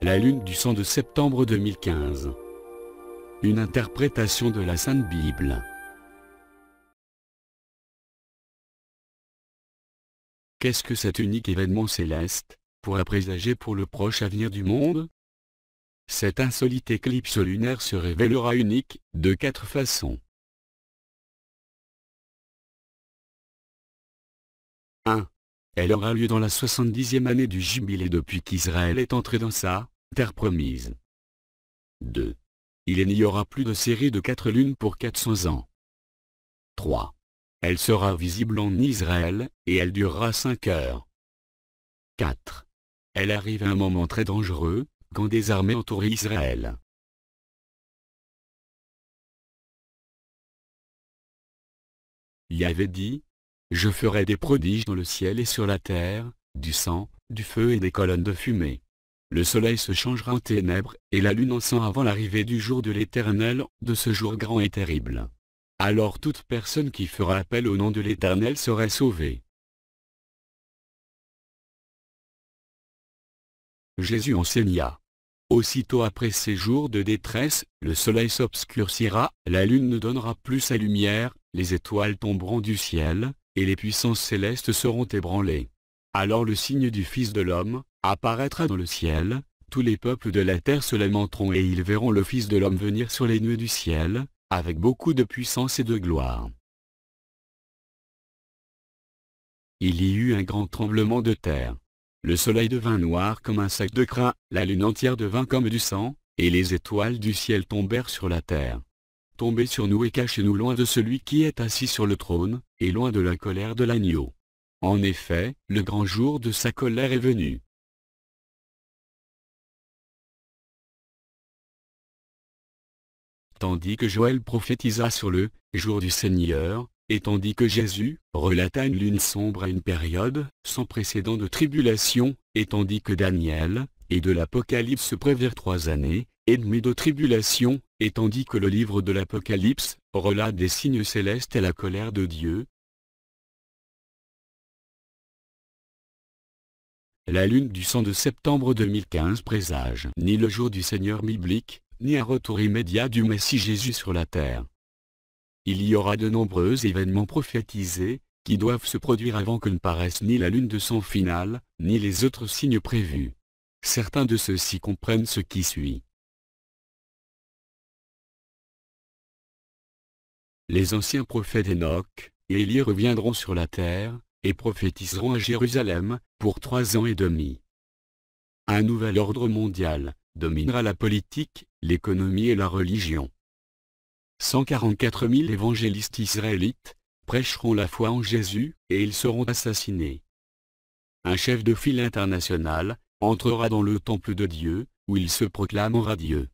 La lune du 100 de septembre 2015. Une interprétation de la Sainte Bible. Qu'est-ce que cet unique événement céleste pourra présager pour le proche avenir du monde Cette insolite éclipse lunaire se révélera unique, de quatre façons. 1. Elle aura lieu dans la 70e année du Jubilé depuis qu'Israël est entré dans sa terre promise. 2. Il n'y aura plus de série de quatre lunes pour 400 ans. 3. Elle sera visible en Israël, et elle durera 5 heures. 4. Elle arrive à un moment très dangereux, quand des armées entourent Israël. Yahvé dit, je ferai des prodiges dans le ciel et sur la terre, du sang, du feu et des colonnes de fumée. Le soleil se changera en ténèbres, et la lune en sang avant l'arrivée du jour de l'Éternel, de ce jour grand et terrible. Alors toute personne qui fera appel au nom de l'Éternel sera sauvée. Jésus enseigna. Aussitôt après ces jours de détresse, le soleil s'obscurcira, la lune ne donnera plus sa lumière, les étoiles tomberont du ciel, et les puissances célestes seront ébranlées. Alors le signe du Fils de l'homme, apparaîtra dans le ciel, tous les peuples de la terre se lamenteront et ils verront le Fils de l'homme venir sur les nuées du ciel, avec beaucoup de puissance et de gloire. Il y eut un grand tremblement de terre. Le soleil devint noir comme un sac de crin, la lune entière devint comme du sang, et les étoiles du ciel tombèrent sur la terre. Tombez sur nous et cachez-nous loin de celui qui est assis sur le trône, et loin de la colère de l'agneau. En effet, le grand jour de sa colère est venu. Tandis que Joël prophétisa sur le jour du Seigneur, et tandis que Jésus relata une lune sombre à une période sans précédent de tribulation, et tandis que Daniel et de l'Apocalypse prévirent trois années, et demie de tribulation, et tandis que le livre de l'Apocalypse, relate des signes célestes et la colère de Dieu. La lune du 100 de septembre 2015 présage ni le jour du Seigneur biblique, ni un retour immédiat du Messie Jésus sur la terre. Il y aura de nombreux événements prophétisés, qui doivent se produire avant que ne paraisse ni la lune de sang final, ni les autres signes prévus. Certains de ceux-ci comprennent ce qui suit. Les anciens prophètes Enoch et Élie reviendront sur la terre, et prophétiseront à Jérusalem, pour trois ans et demi. Un nouvel ordre mondial, dominera la politique, l'économie et la religion. 144 000 évangélistes israélites, prêcheront la foi en Jésus, et ils seront assassinés. Un chef de file international, entrera dans le temple de Dieu, où il se proclamera Dieu.